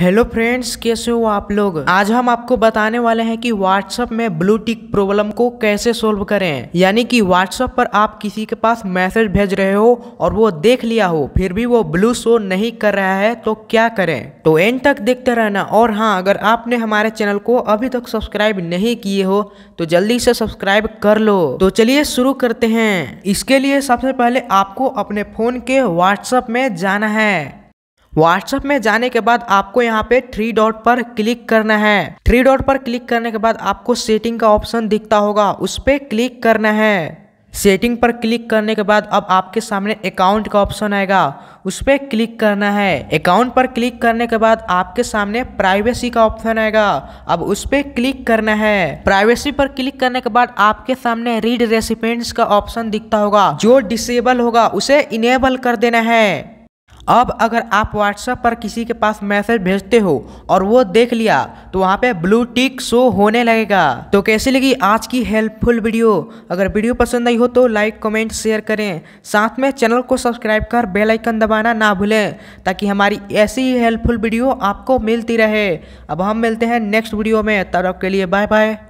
hello friends कैसे हो आप लोग आज हम आपको बताने वाले हैं कि व्हाट्सएप में ब्लू टिक प्रॉब्लम को कैसे सोल्व करें यानी कि व्हाट्सएप पर आप किसी के पास मैसेज भेज रहे हो और वो देख लिया हो फिर भी वो ब्लू शो नहीं कर रहा है तो क्या करें तो एंड तक देखते रहना और हाँ अगर आपने हमारे चैनल को अभी तक सब्सक्राइब नहीं किए हो तो जल्दी से सब्सक्राइब कर लो तो चलिए शुरू करते हैं इसके लिए सबसे पहले आपको अपने फोन के व्हाट्सएप में जाना है व्हाट्सएप में जाने के बाद आपको यहाँ पे थ्री डॉट पर क्लिक करना है थ्री डॉट पर क्लिक करने के बाद आपको सेटिंग का ऑप्शन दिखता होगा उस पर क्लिक करना है सेटिंग पर क्लिक करने के बाद अब आपके सामने अकाउंट का ऑप्शन आएगा उस पर क्लिक करना है अकाउंट पर क्लिक करने के बाद आपके सामने प्राइवेसी का ऑप्शन आएगा अब उस पर क्लिक करना है प्राइवेसी पर क्लिक करने के बाद आपके सामने रीड रेसिपेंट्स का ऑप्शन दिखता होगा जो डिसेबल होगा उसे इनेबल कर देना है अब अगर आप व्हाट्सएप पर किसी के पास मैसेज भेजते हो और वो देख लिया तो वहाँ पे ब्लू टिक शो होने लगेगा तो कैसी लगी आज की हेल्पफुल वीडियो अगर वीडियो पसंद आई हो तो लाइक कमेंट शेयर करें साथ में चैनल को सब्सक्राइब कर बेल आइकन दबाना ना भूलें ताकि हमारी ऐसी ही हेल्पफुल वीडियो आपको मिलती रहे अब हम मिलते हैं नेक्स्ट वीडियो में तब के लिए बाय बाय